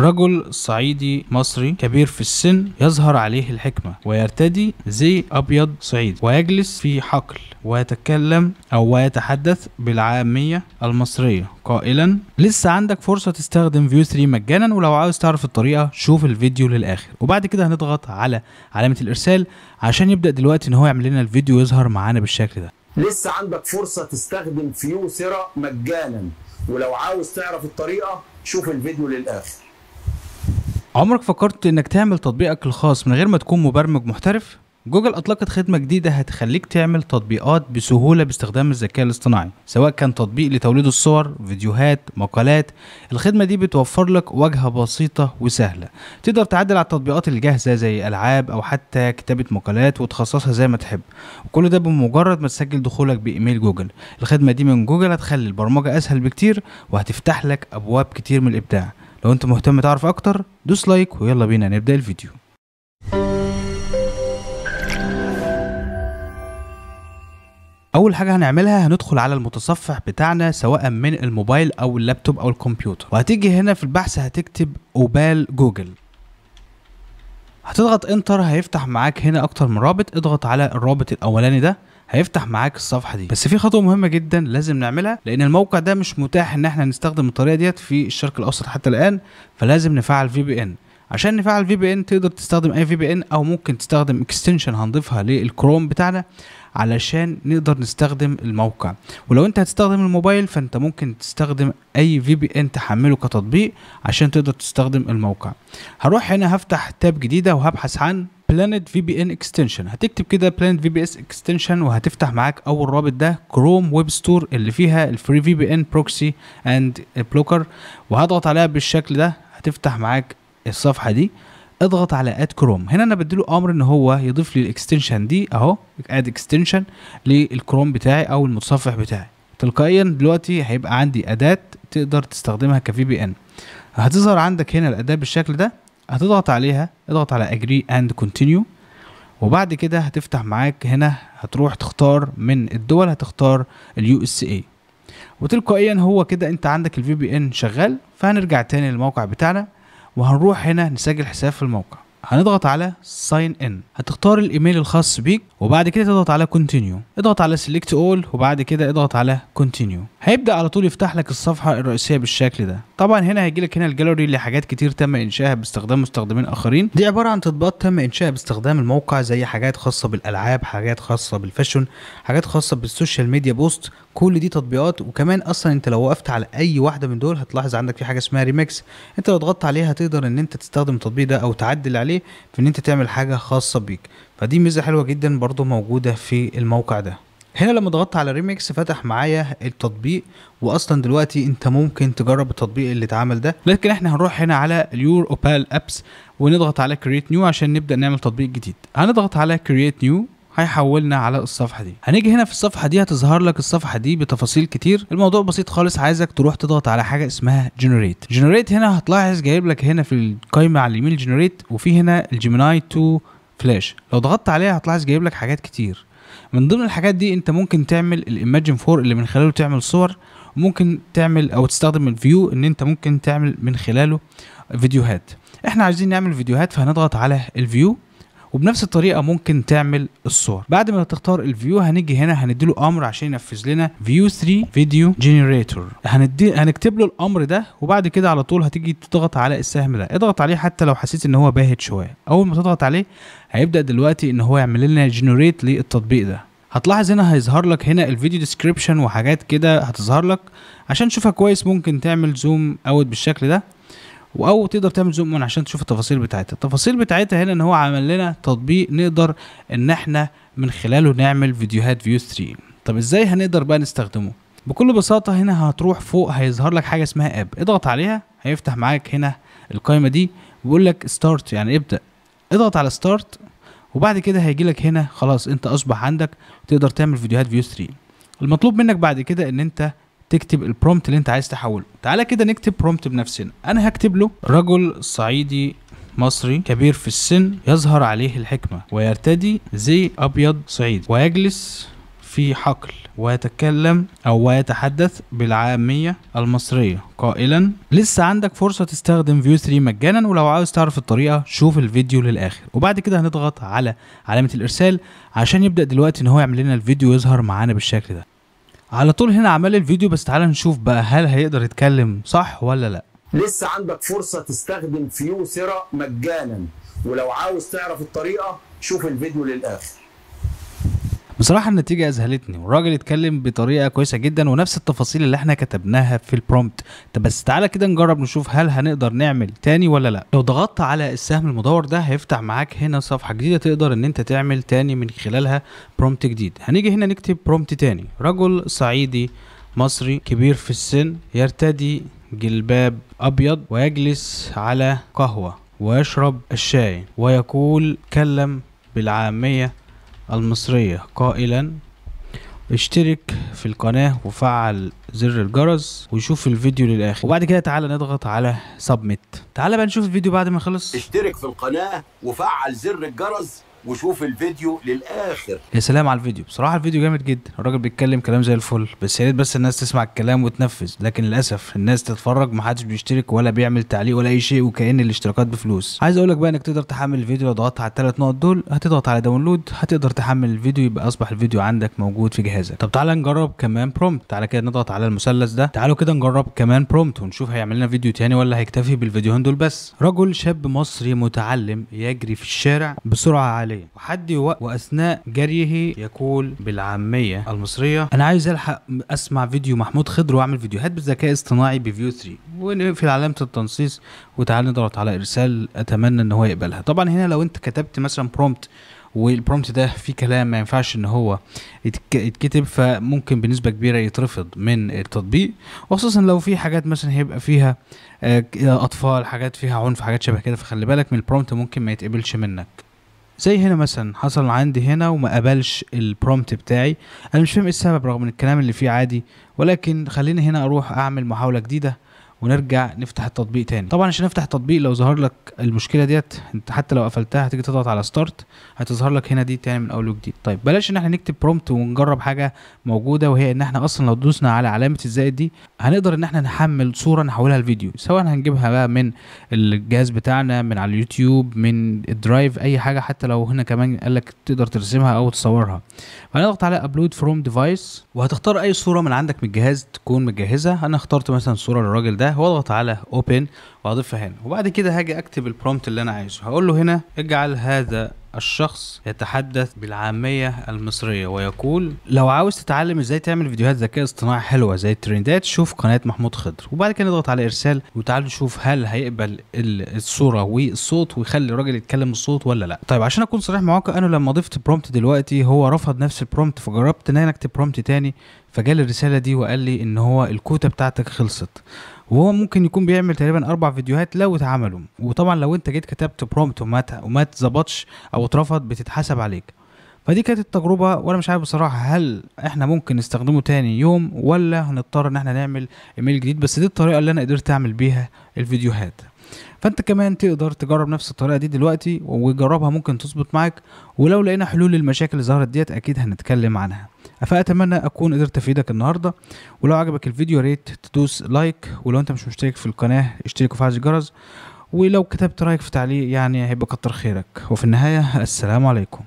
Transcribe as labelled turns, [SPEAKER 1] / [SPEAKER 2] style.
[SPEAKER 1] رجل صعيدي مصري كبير في السن يظهر عليه الحكمة ويرتدي زي أبيض صعيدي ويجلس في حقل ويتكلم أو ويتحدث بالعامية المصرية قائلا لسه عندك فرصة تستخدم فيو 3 مجانا ولو عاوز تعرف الطريقة شوف الفيديو للآخر وبعد كده هنضغط على علامة الإرسال عشان يبدأ دلوقتي إن هو يعمل لنا الفيديو يظهر معانا بالشكل ده لسه عندك فرصة تستخدم فيو سيرا مجانا ولو عاوز تعرف الطريقة شوف الفيديو للآخر عمرك فكرت انك تعمل تطبيقك الخاص من غير ما تكون مبرمج محترف؟ جوجل اطلقت خدمه جديده هتخليك تعمل تطبيقات بسهوله باستخدام الذكاء الاصطناعي سواء كان تطبيق لتوليد الصور فيديوهات مقالات الخدمه دي بتوفر لك واجهه بسيطه وسهله تقدر تعدل على التطبيقات الجاهزه زي العاب او حتى كتابه مقالات وتخصصها زي ما تحب وكل ده بمجرد ما تسجل دخولك بايميل جوجل الخدمه دي من جوجل هتخلي البرمجه اسهل بكتير وهتفتح لك ابواب كتير من الابداع لو انت مهتم تعرف اكتر دوس لايك ويلا بينا نبدأ الفيديو اول حاجه هنعملها هندخل على المتصفح بتاعنا سواء من الموبايل او اللابتوب او الكمبيوتر وهتيجي هنا في البحث هتكتب اوبال جوجل هتضغط انتر هيفتح معاك هنا اكتر من رابط اضغط على الرابط الاولاني ده هيفتح معاك الصفحه دي بس في خطوه مهمه جدا لازم نعملها لان الموقع ده مش متاح ان احنا نستخدم الطريقه ديت في الشرق الاوسط حتى الان فلازم نفعل في بي ان عشان نفعل في بي ان تقدر تستخدم اي في بي ان او ممكن تستخدم اكستنشن هنضيفها للكروم بتاعنا علشان نقدر نستخدم الموقع ولو انت هتستخدم الموبايل فانت ممكن تستخدم اي في بي ان تحمله كتطبيق عشان تقدر تستخدم الموقع هروح هنا هفتح تاب جديده وهبحث عن بلانت في بي ان اكستنشن هتكتب كده بلانت في بي اس اكستنشن وهتفتح معاك اول رابط ده كروم ويب ستور اللي فيها الفري في بي ان بروكسي اند بلوكر وهضغط عليها بالشكل ده هتفتح معاك الصفحه دي اضغط على اد كروم هنا انا بديله امر ان هو يضيف لي الاكستنشن دي اهو اد اكستنشن للكروم بتاعي او المتصفح بتاعي تلقائيا دلوقتي هيبقى عندي اداه تقدر تستخدمها كفي بي ان هتظهر عندك هنا الاداه بالشكل ده هتضغط عليها اضغط على اجري اند كونتينيو وبعد كده هتفتح معاك هنا هتروح تختار من الدول هتختار اليو اس اي وتلقائيا هو كده انت عندك الفي بي ان شغال فهنرجع تاني للموقع بتاعنا وهنروح هنا نسجل حساب في الموقع هنضغط على ساين ان هتختار الايميل الخاص بيك وبعد كده تضغط على كونتينيو اضغط على سيلكت اول وبعد كده اضغط على كونتينيو هيبدا على طول يفتح لك الصفحه الرئيسيه بالشكل ده طبعا هنا هيجي لك هنا الجاليري لحاجات كتير تم انشائها باستخدام مستخدمين اخرين دي عباره عن تطبيقات تم انشائها باستخدام الموقع زي حاجات خاصه بالالعاب حاجات خاصه بالفاشن حاجات خاصه بالسوشيال ميديا بوست كل دي تطبيقات وكمان اصلا انت لو وقفت على اي واحده من دول هتلاحظ عندك في حاجه اسمها ريميكس انت لو ضغطت عليها هتقدر ان انت تستخدم التطبيق ده او تعدل عليه عليه في ان انت تعمل حاجه خاصه بيك فدي ميزه حلوه جدا برضو موجوده في الموقع ده هنا لما ضغطت على ريميكس فتح معايا التطبيق واصلا دلوقتي انت ممكن تجرب التطبيق اللي اتعمل ده لكن احنا هنروح هنا على اليور اوبال ابس ونضغط على كرييت نيو عشان نبدا نعمل تطبيق جديد هنضغط على كرييت نيو هيحولنا على الصفحه دي هنيجي هنا في الصفحه دي هتظهر لك الصفحه دي بتفاصيل كتير الموضوع بسيط خالص عايزك تروح تضغط على حاجه اسمها جنريت جنريت هنا هتلاحظ جايب لك هنا في القائمه على اليمين جنريت وفي هنا الجيميناي 2 فلاش لو ضغطت عليها هتلاحظ جايب لك حاجات كتير من ضمن الحاجات دي انت ممكن تعمل الايماجين 4 اللي من خلاله تعمل صور ممكن تعمل او تستخدم الفيو ان انت ممكن تعمل من خلاله فيديوهات احنا عايزين نعمل فيديوهات فهنضغط على الفيو وبنفس الطريقه ممكن تعمل الصور بعد ما تختار الفيو هنيجي هنا هنديله امر عشان ينفذ لنا فيو 3 فيديو جنريتور هندي هنكتب له الامر ده وبعد كده على طول هتيجي تضغط على السهم ده اضغط عليه حتى لو حسيت ان هو باهت شويه اول ما تضغط عليه هيبدا دلوقتي ان هو يعمل لنا جنريت للتطبيق ده هتلاحظ هنا هيظهر لك هنا الفيديو ديسكريبشن وحاجات كده هتظهر لك عشان تشوفها كويس ممكن تعمل زوم اوت بالشكل ده او تقدر تعمل زوم اون عشان تشوف التفاصيل بتاعتها التفاصيل بتاعتها هنا ان هو عمل لنا تطبيق نقدر ان احنا من خلاله نعمل فيديوهات فيو ستريم طب ازاي هنقدر بقى نستخدمه بكل بساطة هنا هتروح فوق هيظهر لك حاجة اسمها اب اضغط عليها هيفتح معاك هنا القائمة دي ويقول لك ستارت يعني ابدأ اضغط على ستارت وبعد كده هيجي لك هنا خلاص انت اصبح عندك تقدر تعمل فيديوهات فيو 3 المطلوب منك بعد كده ان انت تكتب البرومت اللي انت عايز تحوله تعالى كده نكتب برومت بنفسنا انا هكتب له رجل صعيدي مصري كبير في السن يظهر عليه الحكمة ويرتدي زي أبيض صعيدي ويجلس في حقل ويتكلم أو ويتحدث بالعامية المصرية قائلا لسه عندك فرصة تستخدم فيو 3 مجانا ولو عاوز تعرف الطريقة شوف الفيديو للآخر وبعد كده هنضغط على علامة الإرسال عشان يبدأ دلوقتي إن هو يعمل لنا الفيديو يظهر معانا بالشكل ده على طول هنا عمال الفيديو بس تعالى نشوف بقى هل هيقدر يتكلم صح ولا لا لسه عندك فرصه تستخدم فيو سيرا مجانا ولو عاوز تعرف الطريقه شوف الفيديو للاخر بصراحه النتيجه اذهلتني والراجل اتكلم بطريقه كويسه جدا ونفس التفاصيل اللي احنا كتبناها في البرومت طب بس تعالى كده نجرب نشوف هل هنقدر نعمل تاني ولا لا لو ضغطت على السهم المدور ده هيفتح معاك هنا صفحه جديده تقدر ان انت تعمل تاني من خلالها برومت جديد هنيجي هنا نكتب برومت تاني رجل صعيدي مصري كبير في السن يرتدي جلباب ابيض ويجلس على قهوه ويشرب الشاي ويقول كلم بالعاميه المصرية قائلا اشترك في القناة وفعل زر الجرس وشوف الفيديو للآخر وبعد كده تعالى نضغط على سبميت تعالى بقى نشوف الفيديو بعد ما خلص اشترك في القناة وفعل زر الجرس وشوف الفيديو للاخر يا سلام على الفيديو بصراحه الفيديو جامد جدا الراجل بيتكلم كلام زي الفل بس يا ريت بس الناس تسمع الكلام وتنفذ لكن للاسف الناس تتفرج محدش بيشترك ولا بيعمل تعليق ولا اي شيء وكأن الاشتراكات بفلوس عايز اقول لك بقى انك تقدر تحمل الفيديو لو ضغطت على الثلاث نقط دول هتضغط على داونلود هتقدر تحمل الفيديو يبقى اصبح الفيديو عندك موجود في جهازك طب تعالى نجرب كمان برومت تعالى كده نضغط على المثلث ده تعالوا كده نجرب كمان برومت ونشوف هيعمل لنا فيديو تاني ولا هيكتفي بالفيديوهين دول بس رجل شاب مصري متعلم يجري في الشارع بسرعه عليه وحد واثناء جريه يقول بالعاميه المصريه انا عايز الحق اسمع فيديو محمود خضر واعمل فيديوهات بالذكاء الاصطناعي بفيو 3 ونقفل علامه التنصيص وتعال نضغط على ارسال اتمنى ان هو يقبلها طبعا هنا لو انت كتبت مثلا برومبت والبرومبت ده فيه كلام ما ينفعش ان هو يتكتب فممكن بنسبه كبيره يترفض من التطبيق وخصوصا لو في حاجات مثلا هيبقى فيها آه، اطفال حاجات فيها عنف حاجات شبه كده فخلي بالك من البرومبت ممكن ما يتقبلش منك زي هنا مثلا حصل عندي هنا وما قبلش البرومت بتاعي انا مش فاهم ايه السبب رغم ان الكلام اللي فيه عادي ولكن خليني هنا اروح اعمل محاوله جديده ونرجع نفتح التطبيق تاني طبعا عشان نفتح التطبيق لو ظهر لك المشكله ديت انت حتى لو قفلتها هتيجي تضغط على ستارت هتظهر لك هنا دي تاني من اول وجديد طيب بلاش ان احنا نكتب برومبت ونجرب حاجه موجوده وهي ان احنا اصلا لو دوسنا على علامه الزائد دي هنقدر ان احنا نحمل صوره نحولها لفيديو سواء هنجيبها بقى من الجهاز بتاعنا من على اليوتيوب من الدرايف اي حاجه حتى لو هنا كمان قال لك تقدر ترسمها او تصورها هنضغط على ابلود فروم ديفايس وهتختار اي صوره من عندك من الجهاز تكون مجهزه انا اخترت مثلا صوره للراجل ده ده واضغط على اوبن واضيفها هنا وبعد كده هاجي اكتب البرومت اللي انا عايزه هقول له هنا اجعل هذا الشخص يتحدث بالعامية المصرية ويقول لو عاوز تتعلم ازاي تعمل فيديوهات ذكاء اصطناعي حلوة زي الترندات شوف قناة محمود خضر وبعد كده نضغط على ارسال وتعالوا نشوف هل هيقبل الصورة والصوت ويخلي الراجل يتكلم الصوت ولا لا طيب عشان اكون صريح معاك انا لما ضفت برومت دلوقتي هو رفض نفس البرومت فجربت ان انا اكتب برومت تاني فجالي الرسالة دي وقال لي ان هو الكوتة بتاعتك خلصت وهو ممكن يكون بيعمل تقريبا اربع فيديوهات لو اتعملوا وطبعا لو انت جيت كتبت برومبت وما وما اتظبطش او اترفض بتتحسب عليك فدي كانت التجربه وانا مش عارف بصراحه هل احنا ممكن نستخدمه تاني يوم ولا هنضطر ان احنا نعمل ايميل جديد بس دي الطريقه اللي انا قدرت اعمل بيها الفيديوهات فانت كمان تقدر تجرب نفس الطريقه دي دلوقتي وجربها ممكن تظبط معاك ولو لقينا حلول للمشاكل اللي ظهرت ديت اكيد هنتكلم عنها فاتمنى اكون قدرت افيدك النهارده ولو عجبك الفيديو يا ريت تدوس لايك ولو انت مش مشترك في القناه اشترك وفعل الجرس ولو كتبت رايك في تعليق يعني هيبقى كتر خيرك وفي النهايه السلام عليكم